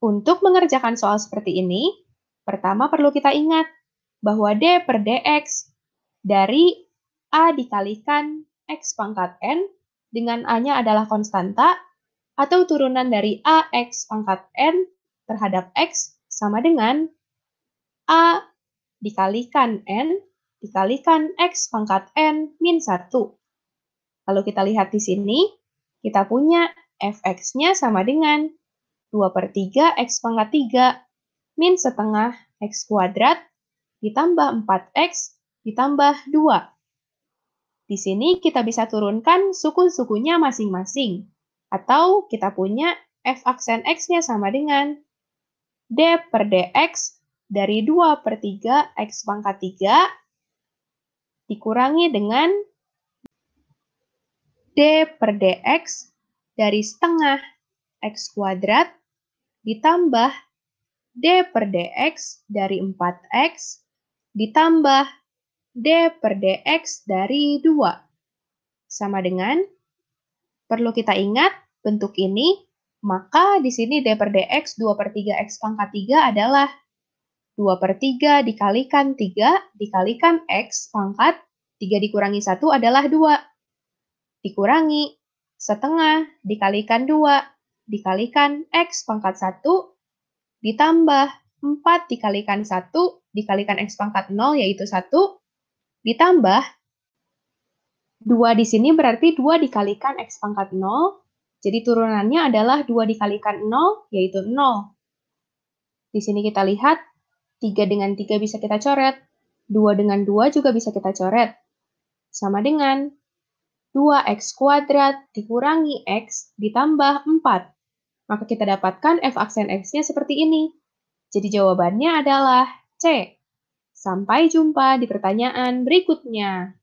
Untuk mengerjakan soal seperti ini, pertama perlu kita ingat bahwa D per DX dari A dikalikan X pangkat N dengan A-nya adalah konstanta atau turunan dari AX pangkat N terhadap X sama dengan A dikalikan N dikalikan X pangkat N min 1. Lalu kita lihat di sini, kita punya fx-nya sama dengan 2 per 3 X pangkat 3 min setengah X kuadrat ditambah 4X ditambah 2. Di sini kita bisa turunkan sukun-sukunya masing-masing. Atau kita punya f aksen x-nya sama dengan d per dx dari 2 per 3 x pangkat 3 dikurangi dengan d per dx dari setengah x kuadrat ditambah d per dx dari 4x ditambah d per dx dari 2. Sama dengan, perlu kita ingat bentuk ini, maka di sini d per dx 2 per 3x pangkat 3 adalah 2 per 3 dikalikan 3 dikalikan x pangkat 3 dikurangi 1 adalah 2. Dikurangi setengah dikalikan 2 dikalikan X pangkat 1 ditambah 4 dikalikan 1 dikalikan X pangkat 0 yaitu 1 ditambah 2 di sini berarti 2 dikalikan X pangkat 0 jadi turunannya adalah 2 dikalikan 0, yaitu 0. Di sini kita lihat, 3 dengan 3 bisa kita coret, 2 dengan 2 juga bisa kita coret. Sama dengan 2x kuadrat dikurangi x ditambah 4. Maka kita dapatkan f aksen x-nya seperti ini. Jadi jawabannya adalah C. Sampai jumpa di pertanyaan berikutnya.